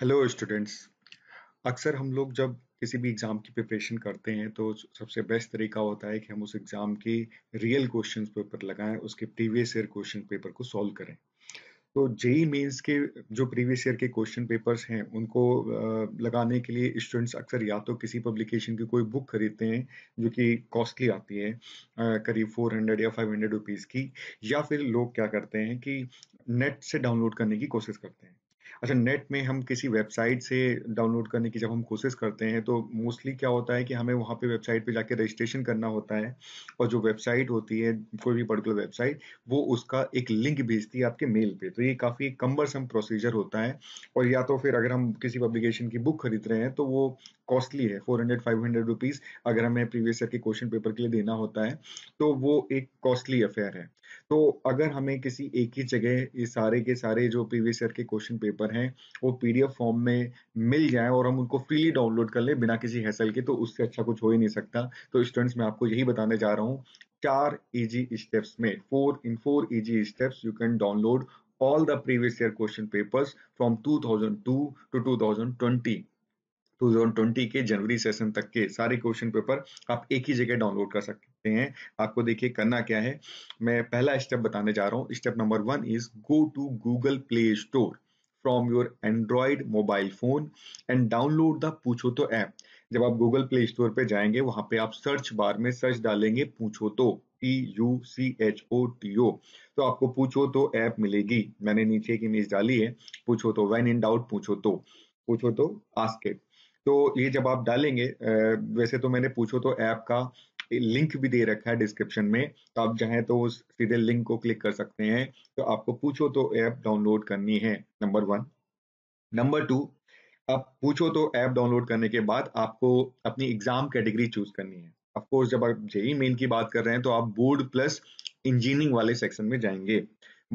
hello students अक्सर हम लोग जब किसी भी एग्ज़ाम की प्रिपरेशन करते हैं तो सबसे बेस्ट तरीका होता है कि हम उस एग्ज़ाम के रियल क्वेश्चन पेपर लगाएं उसके प्रीवियस ईयर क्वेश्चन पेपर को सॉल्व करें तो जेई मेंस के जो प्रीवियस ईयर के क्वेश्चन पेपर्स हैं उनको लगाने के लिए स्टूडेंट्स अक्सर या तो किसी पब्लिकेशन की कोई बुक खरीदते हैं जो कि कॉस्टली आती है करीब 400 या 500 हंड्रेड की या फिर लोग क्या करते हैं कि नेट से डाउनलोड करने की कोशिश करते हैं अच्छा नेट में हम किसी वेबसाइट से डाउनलोड करने की जब हम कोशिश करते हैं तो मोस्टली क्या होता है कि हमें वहाँ पे वेबसाइट पे जाके रजिस्ट्रेशन करना होता है और जो वेबसाइट होती है कोई भी पर्टिकुलर वेबसाइट वो उसका एक लिंक भेजती है आपके मेल पे तो ये काफ़ी कम्बरसम प्रोसीजर होता है और या तो फिर अगर हम किसी पब्लिकेशन की बुक खरीद रहे हैं तो वो कॉस्टली है four hundred five hundred rupees अगर हमें प्रीवियस ईयर के क्वेश्चन पेपर के लिए देना होता है तो वो एक कॉस्टली अफेयर है तो अगर हमें किसी एक ही जगह ये सारे के सारे जो प्रीवियस ईयर के क्वेश्चन पेपर पर हैं वो पीडीएफ फॉर्म में मिल जाए और हम उनको फ्रीली डाउनलोड कर लें बिना किसी हैसल के तो उससे अच्छा कुछ हो ही नहीं सकता तो स्टूडेंट्स मैं आपको यही बताने जा रहा हूँ चार इजी स्टेप्स में four in four easy steps you can download all the previous year question papers from 2002 to 2020 2020 के जनवरी सेशन तक के सारे क्वेश्चन पेपर आप एक ही जगह डाउनलोड कर सकते हैं आपको देखिए करना क्या है मैं पहला स्टेप बताने जा रहा हूँ step number one is go to Google Play Store from your Android mobile phone and download the पूछो तो ऐप जब आप गूगल प्ले स्टोर पे जाएंगे वहां पे आप सर्च बार में सर्च डालेंगे पूछो तो P U C H O T O तो आपको पूछो तो ऐप मिलेगी मैंने नीचे एक इमेज डाली है पूछो तो वेन इन डाउट पूछो तो पूछो तो आस्केट तो ये जब आप डालेंगे वैसे तो मैंने पूछो तो ऐप का लिंक भी दे रखा है डिस्क्रिप्शन में तो आप चाहें तो उस सीधे लिंक को क्लिक कर सकते हैं तो आपको पूछो तो ऐप डाउनलोड करनी है नंबर वन नंबर टू आप पूछो तो ऐप डाउनलोड करने के बाद आपको अपनी एग्जाम कैटेगरी चूज करनी है अफकोर्स जब आप जेई मेन की बात कर रहे हैं तो आप बोर्ड प्लस इंजीनियरिंग वाले सेक्शन में जाएंगे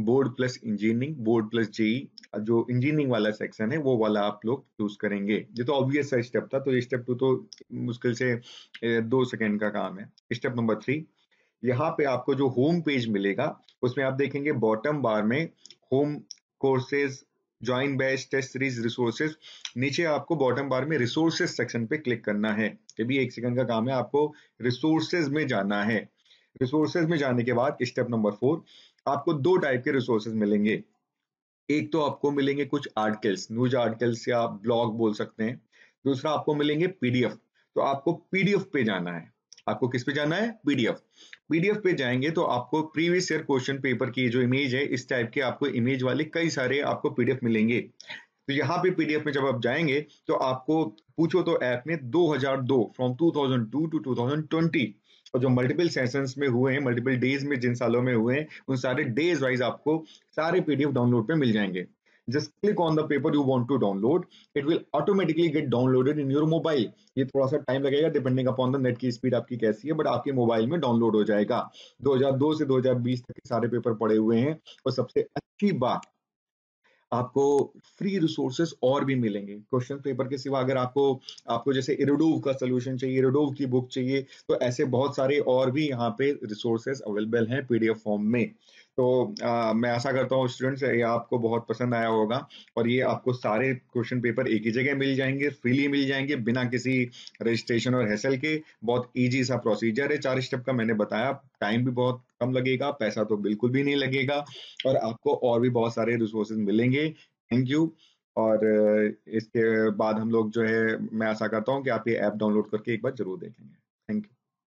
board plus engineering board plus JEE जो इंजीनियरिंग वाला सेक्शन है वो वाला आप लोग चूज करेंगे ये तो ऑब्वियस सा स्टेप था तो ये स्टेप टू तो मुश्किल से दो सेकेंड का काम है स्टेप नंबर थ्री यहाँ पे आपको जो होम पेज मिलेगा उसमें आप देखेंगे बॉटम बार में home courses join batch test series resources नीचे आपको बॉटम बार में रिसोर्सेज सेक्शन पे क्लिक करना है ये भी एक सेकंड का काम है आपको रिसोर्सेज में जाना है रिसोर्सेज में जाने के बाद स्टेप नंबर फोर आपको दो टाइप के रिसोर्सेज मिलेंगे एक तो आपको मिलेंगे कुछ आर्टिकल्स न्यूज आर्टिकल्स या ब्लॉग बोल सकते हैं दूसरा आपको मिलेंगे पीडीएफ तो आपको पीडीएफ पे जाना है आपको किस पे जाना है पीडीएफ पीडीएफ पे जाएंगे तो आपको प्रीवियस ईयर क्वेश्चन पेपर की जो इमेज है इस टाइप के आपको इमेज वाले कई सारे आपको पीडीएफ मिलेंगे तो यहाँ पे पीडीएफ में जब आप जाएंगे तो आपको पूछो तो ऐप में 2002 फ्रॉम 2002 टू 2020 और जो मल्टीपल सेशंस में हुए हैं मल्टीपल डेज में जिन सालों में हुए हैं उन सारे डेज वाइज आपको सारे पीडीएफ डाउनलोड पे मिल जाएंगे just click on the paper you want to download it will automatically get downloaded in your mobile ये थोड़ा सा टाइम लगेगा डिपेंडिंग अपॉन द नेट की स्पीड आपकी कैसी है बट आपके मोबाइल में डाउनलोड हो जाएगा 2002 से 2020 तक के सारे पेपर पड़े हुए हैं और सबसे अच्छी बात आपको फ्री रिसोर्सेज और भी मिलेंगे क्वेश्चन पेपर के सिवा अगर आपको आपको जैसे इरोडोव का सोल्यूशन चाहिए इरोडोव की बुक चाहिए तो ऐसे बहुत सारे और भी यहाँ पे रिसोर्सेज अवेलेबल हैं पीडीएफ फॉर्म में तो आ, मैं ऐसा करता हूँ स्टूडेंट्स ये आपको बहुत पसंद आया होगा और ये आपको सारे क्वेश्चन पेपर एक ही जगह मिल जाएंगे फ्रीली मिल जाएंगे बिना किसी रजिस्ट्रेशन और हैसल के बहुत ईजी सा प्रोसीजर है चार स्टेप का मैंने बताया टाइम भी बहुत कम लगेगा पैसा तो बिल्कुल भी नहीं लगेगा और आपको और भी बहुत सारे रिसोर्सेज मिलेंगे थैंक यू और इसके बाद हम लोग जो है मैं ऐसा करता हूँ कि आप ये ऐप डाउनलोड करके एक बार जरूर देखेंगे थैंक यू